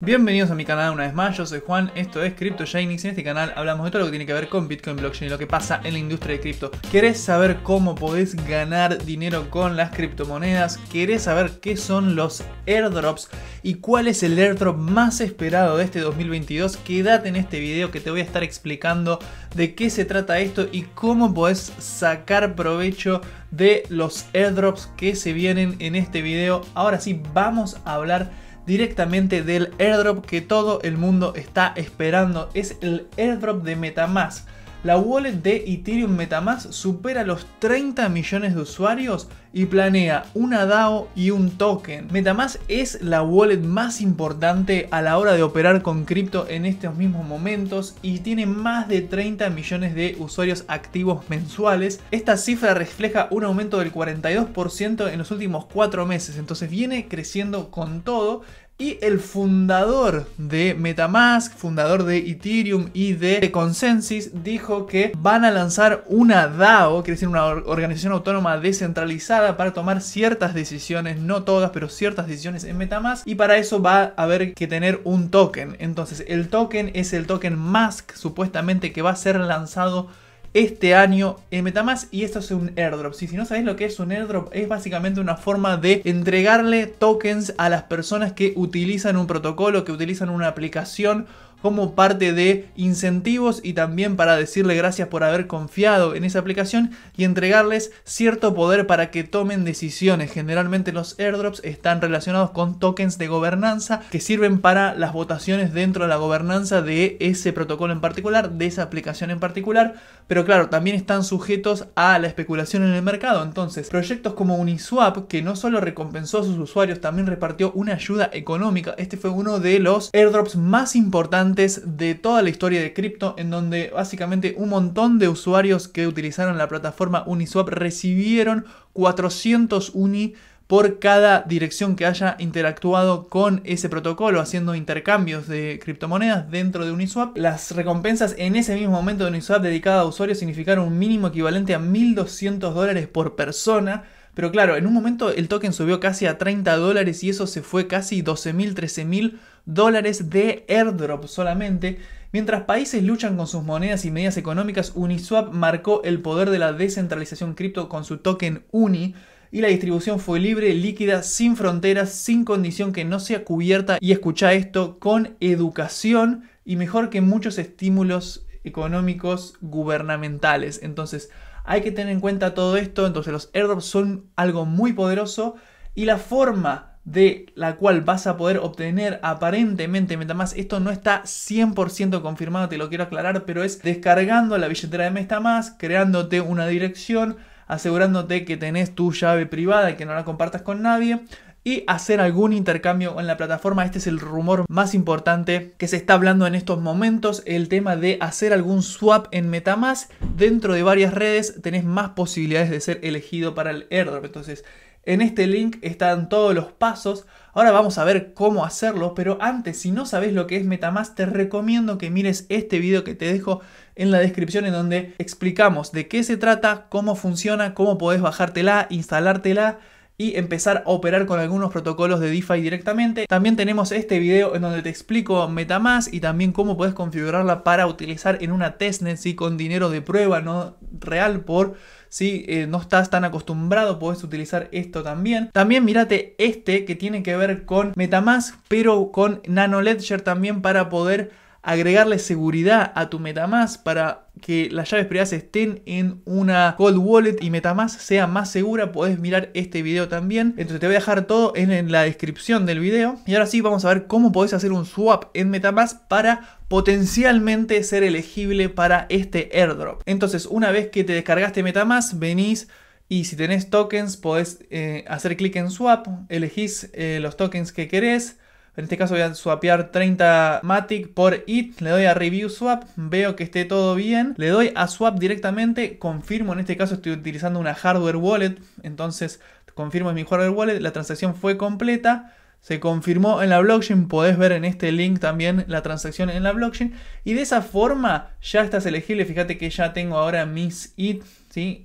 Bienvenidos a mi canal una vez más, yo soy Juan, esto es Crypto Shinings. En este canal hablamos de todo lo que tiene que ver con Bitcoin, blockchain y lo que pasa en la industria de cripto. ¿Querés saber cómo podés ganar dinero con las criptomonedas? ¿Querés saber qué son los airdrops y cuál es el airdrop más esperado de este 2022? Quédate en este video que te voy a estar explicando de qué se trata esto y cómo podés sacar provecho de los airdrops que se vienen en este video. Ahora sí, vamos a hablar directamente del airdrop que todo el mundo está esperando. Es el airdrop de Metamask la wallet de Ethereum Metamask supera los 30 millones de usuarios y planea una DAO y un token. Metamask es la wallet más importante a la hora de operar con cripto en estos mismos momentos y tiene más de 30 millones de usuarios activos mensuales. Esta cifra refleja un aumento del 42% en los últimos 4 meses, entonces viene creciendo con todo y el fundador de Metamask, fundador de Ethereum y de Consensys, dijo que van a lanzar una DAO, que decir, una organización autónoma descentralizada para tomar ciertas decisiones, no todas, pero ciertas decisiones en Metamask. Y para eso va a haber que tener un token. Entonces, el token es el token Mask, supuestamente que va a ser lanzado este año en Metamask y esto es un airdrop. Si, no sabéis lo que es un airdrop, es básicamente una forma de entregarle tokens a las personas que utilizan un protocolo, que utilizan una aplicación como parte de incentivos y también para decirle gracias por haber confiado en esa aplicación y entregarles cierto poder para que tomen decisiones. Generalmente los airdrops están relacionados con tokens de gobernanza que sirven para las votaciones dentro de la gobernanza de ese protocolo en particular, de esa aplicación en particular, pero claro, también están sujetos a la especulación en el mercado. Entonces, proyectos como Uniswap, que no solo recompensó a sus usuarios, también repartió una ayuda económica. Este fue uno de los airdrops más importantes de toda la historia de cripto, en donde básicamente un montón de usuarios que utilizaron la plataforma Uniswap recibieron 400 UNI por cada dirección que haya interactuado con ese protocolo haciendo intercambios de criptomonedas dentro de Uniswap. Las recompensas en ese mismo momento de Uniswap dedicada a usuarios significaron un mínimo equivalente a 1.200 dólares por persona. Pero claro, en un momento el token subió casi a 30 dólares y eso se fue casi 12.000, 13.000 dólares de airdrop solamente. Mientras países luchan con sus monedas y medidas económicas, Uniswap marcó el poder de la descentralización cripto con su token UNI y la distribución fue libre, líquida, sin fronteras, sin condición que no sea cubierta y escucha esto con educación y mejor que muchos estímulos económicos gubernamentales. Entonces, hay que tener en cuenta todo esto, entonces los airdrops son algo muy poderoso y la forma de la cual vas a poder obtener aparentemente MetaMask. Esto no está 100% confirmado, te lo quiero aclarar, pero es descargando la billetera de MetaMask, creándote una dirección, asegurándote que tenés tu llave privada y que no la compartas con nadie y hacer algún intercambio en la plataforma. Este es el rumor más importante que se está hablando en estos momentos, el tema de hacer algún swap en MetaMask. Dentro de varias redes tenés más posibilidades de ser elegido para el airdrop. Entonces, en este link están todos los pasos. Ahora vamos a ver cómo hacerlo, pero antes, si no sabes lo que es Metamask, te recomiendo que mires este video que te dejo en la descripción en donde explicamos de qué se trata, cómo funciona, cómo podés bajártela, instalártela y empezar a operar con algunos protocolos de DeFi directamente. También tenemos este video en donde te explico MetaMask y también cómo puedes configurarla para utilizar en una testnet si con dinero de prueba no real por si eh, no estás tan acostumbrado, puedes utilizar esto también. También mírate este que tiene que ver con MetaMask, pero con NanoLedger también para poder agregarle seguridad a tu MetaMask para que las llaves privadas estén en una cold wallet y MetaMask sea más segura, puedes mirar este video también. Entonces te voy a dejar todo en la descripción del video. Y ahora sí vamos a ver cómo podés hacer un swap en MetaMask para potencialmente ser elegible para este airdrop. Entonces una vez que te descargaste MetaMask, venís... Y si tenés tokens, podés eh, hacer clic en swap, elegís eh, los tokens que querés, en este caso voy a swapear 30 Matic por IT. Le doy a Review Swap. Veo que esté todo bien. Le doy a Swap directamente. Confirmo. En este caso estoy utilizando una hardware wallet. Entonces confirmo en mi hardware wallet. La transacción fue completa. Se confirmó en la blockchain, podés ver en este link también la transacción en la blockchain. Y de esa forma ya estás elegible. Fíjate que ya tengo ahora mis IT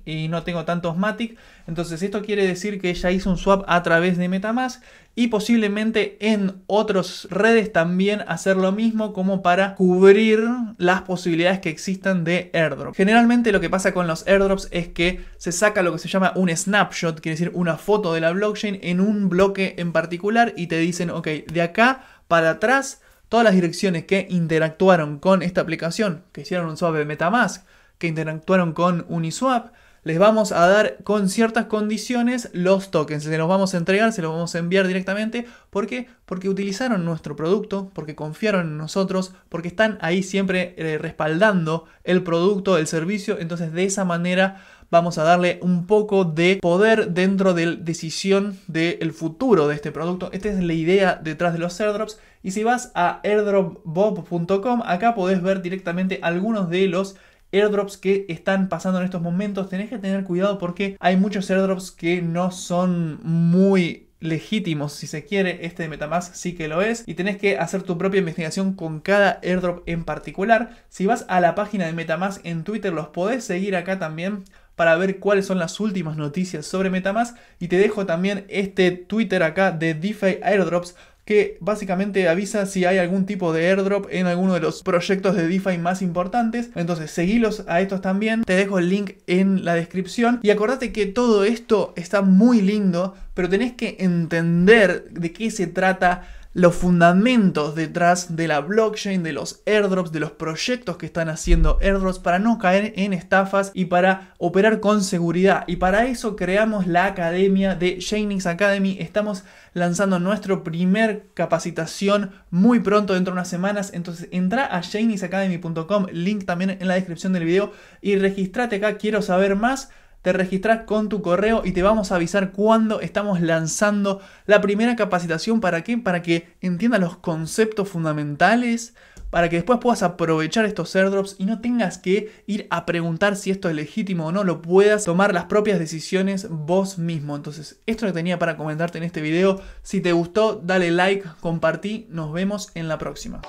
y no tengo tantos Matic. Entonces esto quiere decir que ella hizo un swap a través de Metamask y posiblemente en otras redes también hacer lo mismo como para cubrir las posibilidades que existan de airdrop. Generalmente lo que pasa con los airdrops es que se saca lo que se llama un snapshot, quiere decir una foto de la blockchain en un bloque en particular y te dicen, ok, de acá para atrás todas las direcciones que interactuaron con esta aplicación, que hicieron un swap de Metamask, que interactuaron con Uniswap, les vamos a dar con ciertas condiciones los tokens. Se los vamos a entregar, se los vamos a enviar directamente. ¿Por qué? Porque utilizaron nuestro producto, porque confiaron en nosotros, porque están ahí siempre eh, respaldando el producto, el servicio. Entonces de esa manera vamos a darle un poco de poder dentro de la decisión del futuro de este producto. Esta es la idea detrás de los airdrops. Y si vas a airdropbob.com, acá podés ver directamente algunos de los airdrops que están pasando en estos momentos, tenés que tener cuidado porque hay muchos airdrops que no son muy legítimos, si se quiere, este de Metamask sí que lo es, y tenés que hacer tu propia investigación con cada airdrop en particular. Si vas a la página de Metamask en Twitter, los podés seguir acá también para ver cuáles son las últimas noticias sobre Metamask, y te dejo también este Twitter acá de DeFi Airdrops, que básicamente avisa si hay algún tipo de airdrop en alguno de los proyectos de DeFi más importantes. Entonces, seguilos a estos también. Te dejo el link en la descripción. Y acordate que todo esto está muy lindo, pero tenés que entender de qué se trata los fundamentos detrás de la blockchain, de los airdrops, de los proyectos que están haciendo airdrops para no caer en estafas y para operar con seguridad. Y para eso creamos la academia de Chainix Academy. Estamos lanzando nuestro primer capacitación muy pronto, dentro de unas semanas. Entonces entra a chainixacademy.com, link también en la descripción del video y registrate acá. Quiero saber más te registras con tu correo y te vamos a avisar cuando estamos lanzando la primera capacitación. ¿Para qué? Para que entiendas los conceptos fundamentales, para que después puedas aprovechar estos airdrops y no tengas que ir a preguntar si esto es legítimo o no, lo puedas tomar las propias decisiones vos mismo. Entonces, esto lo que tenía para comentarte en este video. Si te gustó, dale like, compartí, nos vemos en la próxima.